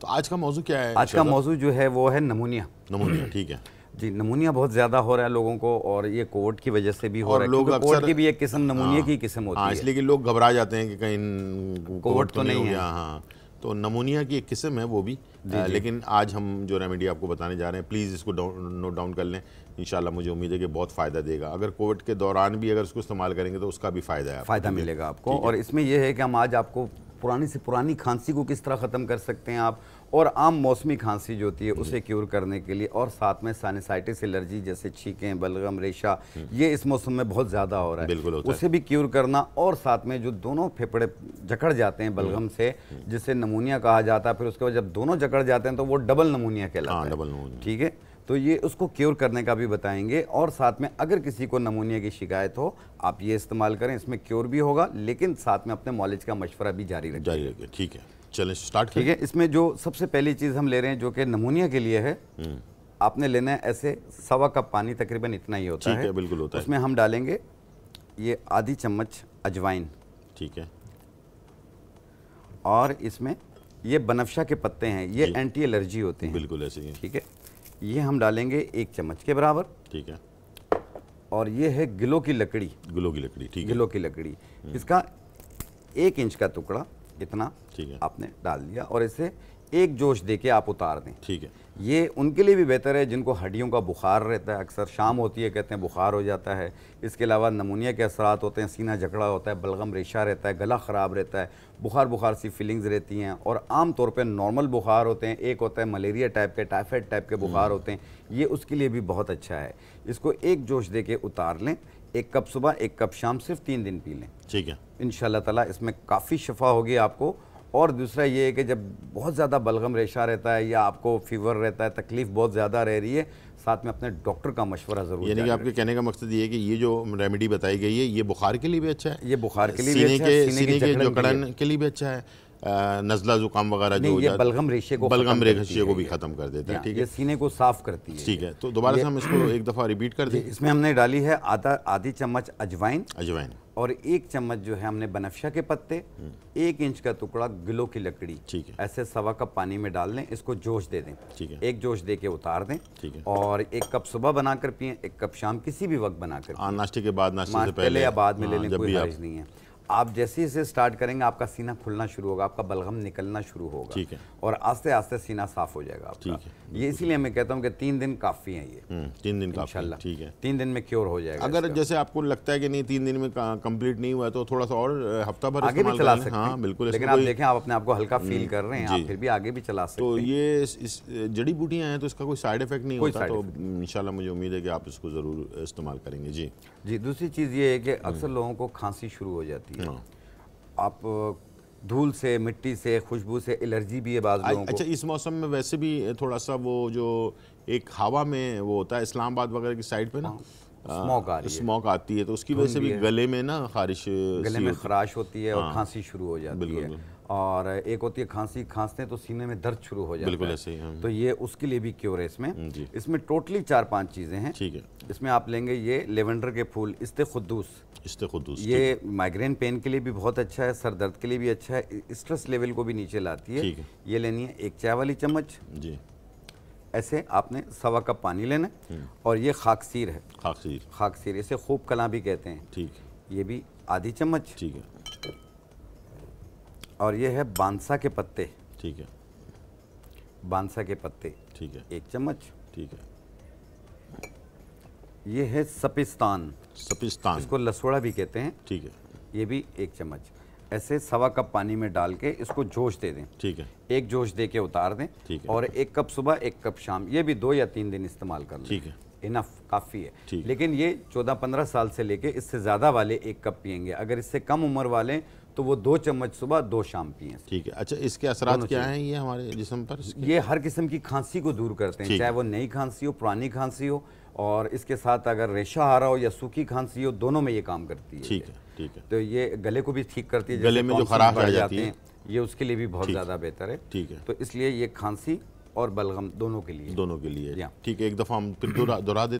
तो आज का मौजू क्या है आज का मौजू जो है वो है नमूनिया नमूनिया ठीक है जी नमूनिया बहुत ज़्यादा हो रहा है लोगों को और ये कोविड की वजह से भी हो रहा है लोग कोविड की भी एक किस्म नमूनिया हाँ। की किस्म होती हाँ, है इसलिए कि लोग घबरा जाते हैं कि कहीं कोविड तो, तो नहीं है हाँ, हाँ तो नमूनिया की एक किस्म है वो भी आ, लेकिन आज हम जो रेमेडी आपको बताने जा रहे हैं प्लीज़ इसको नोट डाउन कर लें इंशाल्लाह मुझे उम्मीद है कि बहुत फ़ायदा देगा अगर कोविड के दौरान भी अगर इसको इस्तेमाल करेंगे तो उसका भी फ़ायदा है फ़ायदा मिलेगा आपको और इसमें यह है कि हम आज आपको पुरानी से पुरानी खांसी को किस तरह ख़त्म कर सकते हैं आप और आम मौसमी खांसी जो होती है उसे क्योर करने के लिए और साथ में सैनिसाइटिस एलर्जी जैसे छीकें बलगम रेशा हम्म। ये इस मौसम में बहुत ज़्यादा हो रहा है बिल्कुल उसे है। भी क्योर करना और साथ में जो दोनों फेफड़े जकड़ जाते हैं बलगम हम्म। से जिसे नमूनिया कहा जाता है फिर उसके बाद जब दोनों जकड़ जाते हैं तो वो डबल नमूनिया हाँ, कहलाता है ठीक है तो ये उसको क्योर करने का भी बताएंगे और साथ में अगर किसी को नमूनिया की शिकायत हो आप ये इस्तेमाल करें इसमें क्योर भी होगा लेकिन साथ में अपने नॉलेज का मशवरा भी जारी रखें जारी रखें ठीक है चलें स्टार्ट ठीक है इसमें जो सबसे पहली चीज़ हम ले रहे हैं जो कि नमूनिया के लिए है हम्म। आपने लेना है ऐसे सवा कप पानी तकरीबन इतना ही होता है बिल्कुल होता है उसमें हम डालेंगे ये आधी चम्मच अजवाइन ठीक है और इसमें ये बनफशा के पत्ते हैं ये एंटी एलर्जी होते हैं बिल्कुल ऐसे ही ठीक है ये हम डालेंगे एक चम्मच के बराबर ठीक है और ये है गिलो की लकड़ी गिलो की लकड़ी ठीक है गिलो की लकड़ी हम्म। इसका एक इंच का टुकड़ा इतना ठीक है आपने डाल दिया और इसे एक जोश दे के आप उतार दें ठीक है ये उनके लिए भी बेहतर है जिनको हड्डियों का बुखार रहता है अक्सर शाम होती है कहते हैं बुखार हो जाता है इसके अलावा नमूनिया के असर होते हैं सीना झगड़ा होता है बलगम रेशा रहता है गला ख़राब रहता है बुखार बुखार सी फीलिंग्स रहती हैं और आम तौर पे नॉर्मल बुखार होते हैं एक होता है मलेरिया टाइप के टाइफाइड टाइप के बुखार हम्म। होते हैं ये उसके लिए भी बहुत अच्छा है इसको एक जोश दे के उतार लें एक कप सुबह एक कप शाम सिर्फ तीन दिन पी लें ठीक है इन ताला इसमें काफ़ी शफा होगी आपको और दूसरा ये है कि जब बहुत ज़्यादा बलगम रेशा रहता है या आपको फीवर रहता है तकलीफ़ बहुत ज़्यादा रह रही है साथ में अपने डॉक्टर का मशवरा ज़रूर यानी कि आपके कहने का मकसद ये है कि ये जो रेमेडी बताई गई है ये बुखार के लिए भी अच्छा है ये बुखार के लिए भी अच्छा है सीने के जो कड़न के लिए भी अच्छा है नज़ला ज़ुकाम वगैरह जो ये बलगम रेशे को बलगम रेशे को भी ख़त्म कर देता है ठीक है सीने को साफ़ करती है ठीक है तो दोबारा से हम इसको एक दफ़ा रिपीट कर दें इसमें हमने डाली है आधा आधी चम्मच अजवाइन अजवाइन और एक चम्मच जो है हमने बनफशा के पत्ते हम्म। एक इंच का टुकड़ा गिलो की लकड़ी ठीक है ऐसे सवा कप पानी में डाल दें इसको जोश दे दें ठीक है एक जोश दे के उतार दें ठीक है और एक कप सुबह बनाकर पिए एक कप शाम किसी भी वक्त बनाकर हाँ, नाश्ते के बाद नाश्ते से पहले या बाद में ले हाँ, लें कोई हर्ज नहीं है आप जैसे इसे स्टार्ट करेंगे आपका सीना खुलना शुरू होगा आपका बलगम निकलना शुरू होगा ठीक है और आस्ते आस्ते सीना साफ हो जाएगा आपका ठीक है ये इसीलिए मैं कहता हूँ कि तीन दिन काफ़ी है ये हम्म, तीन दिन काफी ठीक है तीन दिन में क्योर हो जाएगा अगर जैसे आपको लगता है कि नहीं तीन दिन में कम्प्लीट नहीं हुआ तो थोड़ा सा और हफ्ता भर आगे भी चला सकते हाँ, हैं बिल्कुल लेकिन आप देखें आप अपने आपको हल्का फील हम्म, कर रहे हैं आप फिर भी आगे भी चला सकते तो हैं ये जड़ी बूटियाँ हैं तो इसका कोई साइड इफेक्ट नहीं होता तो इनशाला मुझे उम्मीद है कि आप इसको ज़रूर इस्तेमाल करेंगे जी जी दूसरी चीज़ ये है कि हम्म। अक्सर लोगों को खांसी शुरू हो जाती है हाँ। आप धूल से मिट्टी से खुशबू से एलर्जी भी है बाज लोगों अच्छा इस मौसम में वैसे भी थोड़ा सा वो जो एक हवा में वो होता है इस्लामाबाद वगैरह की साइड पे ना हाँ, स्मोक आ रही स्मोक आती है तो उसकी वजह से भी गले में ना खारिश गले में खराश होती है और हाँ। खांसी शुरू हो जाती है और एक होती है खांसी खांसते तो सीने में दर्द शुरू हो जाता बिल्कुल है ऐसे ही हाँ। तो ये उसके लिए भी क्योर है इसमें इसमें टोटली चार पांच चीज़ें हैं ठीक है इसमें आप लेंगे ये लेवेंडर के फूल इस्ते खुदूस इस्ते खुदूस ये माइग्रेन पेन के लिए भी बहुत अच्छा है सर दर्द के लिए भी अच्छा है स्ट्रेस लेवल को भी नीचे लाती है ये लेनी है एक चाय वाली चम्मच जी ऐसे आपने सवा कप पानी लेना हम्म। और ये खाकसीर है खाकसीर खाकसीर इसे खूब कला भी कहते हैं ठीक ये भी आधी चम्मच ठीक है और ये है बांसा के पत्ते ठीक है बांसा के पत्ते ठीक है एक चम्मच ठीक है ये है सपिस्तान सपिस्तान इसको लसोड़ा भी कहते हैं ठीक है ये भी एक चम्मच ऐसे सवा कप पानी में डाल के इसको जोश दे दें ठीक है एक जोश दे के उतार दें ठीक है और एक कप सुबह एक कप शाम ये भी दो या तीन दिन इस्तेमाल कर लें ठीक है इनफ काफ़ी है लेकिन ये चौदह पंद्रह साल से लेके इससे ज़्यादा वाले एक कप पियेंगे अगर इससे कम उम्र वाले तो वो दो चम्मच सुबह दो शाम पिए ठीक है अच्छा इसके असरात क्या हैं ये हमारे जिसम पर ये हर किस्म की खांसी को दूर करते हैं चाहे वो नई खांसी हो पुरानी खांसी हो और इसके साथ अगर रेशा रहा हो या सूखी खांसी हो दोनों में ये काम करती है ठीक है ठीक है तो ये गले को भी ठीक करती है गले में जो खराब आ जाते हैं ये उसके लिए भी बहुत ज़्यादा बेहतर है ठीक है तो इसलिए ये खांसी और बलगम दोनों के लिए दोनों के लिए ठीक है एक दफ़ा हम फिर दोहरा दोहरा देते